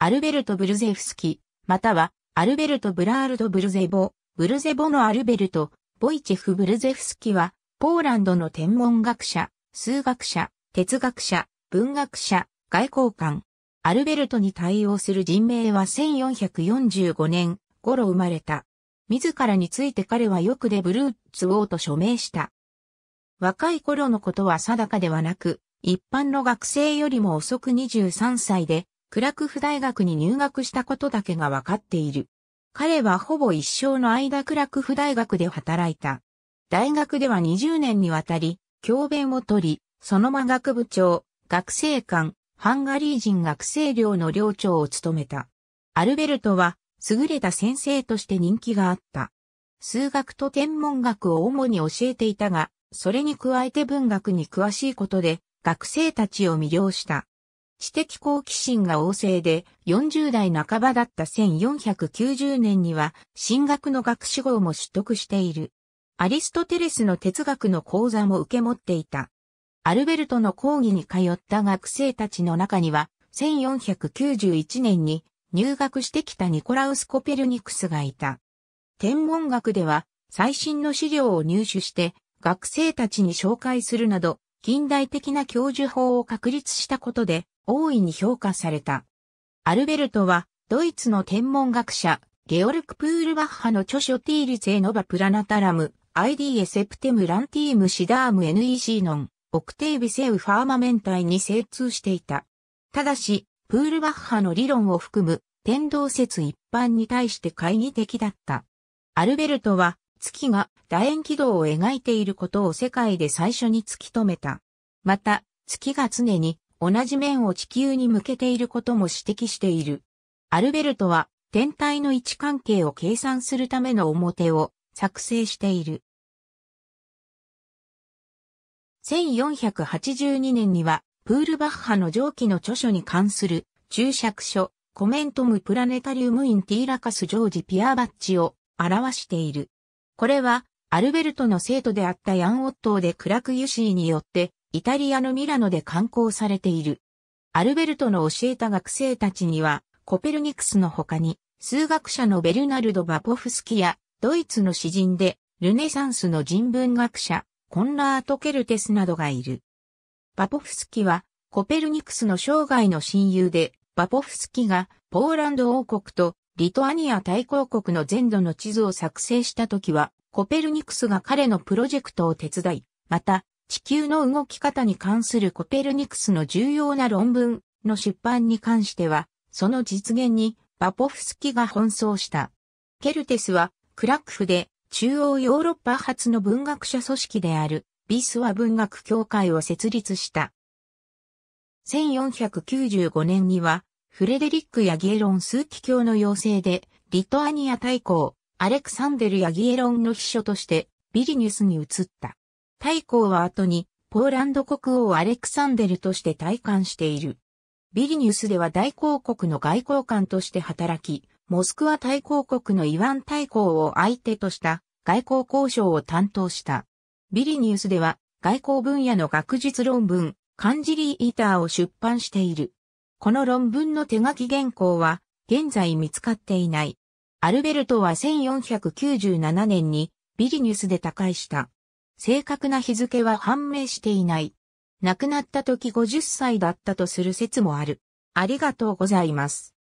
アルベルト・ブルゼフスキ、または、アルベルト・ブラールド・ブルゼボ、ブルゼボのアルベルト、ボイチェフ・ブルゼフスキは、ポーランドの天文学者、数学者、哲学者、文学者、外交官。アルベルトに対応する人名は1445年頃生まれた。自らについて彼はよくでブルーツ王と署名した。若い頃のことは定かではなく、一般の学生よりも遅く23歳で、クラクフ大学に入学したことだけがわかっている。彼はほぼ一生の間クラクフ大学で働いた。大学では20年にわたり、教鞭を取り、その間学部長、学生官、ハンガリー人学生寮の寮長を務めた。アルベルトは、優れた先生として人気があった。数学と天文学を主に教えていたが、それに加えて文学に詳しいことで、学生たちを魅了した。知的好奇心が旺盛で40代半ばだった1490年には進学の学士号も取得している。アリストテレスの哲学の講座も受け持っていた。アルベルトの講義に通った学生たちの中には1491年に入学してきたニコラウス・コペルニクスがいた。天文学では最新の資料を入手して学生たちに紹介するなど近代的な教授法を確立したことで大いに評価された。アルベルトはドイツの天文学者ゲオルク・プールバッハの著書ティーリツェノバプラナタラム ID エセプテムランティームシダーム NEC ノンオクテービセウファーマメンタイに精通していた。ただし、プールバッハの理論を含む天動説一般に対して懐疑的だった。アルベルトは月が楕円軌道を描いていることを世界で最初に突き止めた。また、月が常に同じ面を地球に向けていることも指摘している。アルベルトは天体の位置関係を計算するための表を作成している。1482年には、プールバッハの上記の著書に関する注釈書、コメントムプラネタリウムインティーラカスジョージ・ピアバッチを表している。これは、アルベルトの生徒であったヤン・オットーでクラク・ユシーによって、イタリアのミラノで刊行されている。アルベルトの教えた学生たちには、コペルニクスの他に、数学者のベルナルド・バポフスキや、ドイツの詩人で、ルネサンスの人文学者、コンラート・ケルテスなどがいる。バポフスキは、コペルニクスの生涯の親友で、バポフスキがポーランド王国とリトアニア大公国の全土の地図を作成した時は、コペルニクスが彼のプロジェクトを手伝い、また、地球の動き方に関するコペルニクスの重要な論文の出版に関しては、その実現にバポフスキが奔走した。ケルテスは、クラックフで中央ヨーロッパ発の文学者組織であるビスワ文学協会を設立した。1495年にはフレデリック・ヤギエロンー機卿の要請で、リトアニア大公、アレクサンデル・ヤギエロンの秘書として、ビリニュスに移った。大公は後に、ポーランド国王アレクサンデルとして退官している。ビリニュスでは大公国の外交官として働き、モスクワ大公国のイワン大公を相手とした外交交渉を担当した。ビリニュスでは外交分野の学術論文、カンジリー・イーターを出版している。この論文の手書き原稿は現在見つかっていない。アルベルトは1497年にビリニュスで他界した。正確な日付は判明していない。亡くなった時50歳だったとする説もある。ありがとうございます。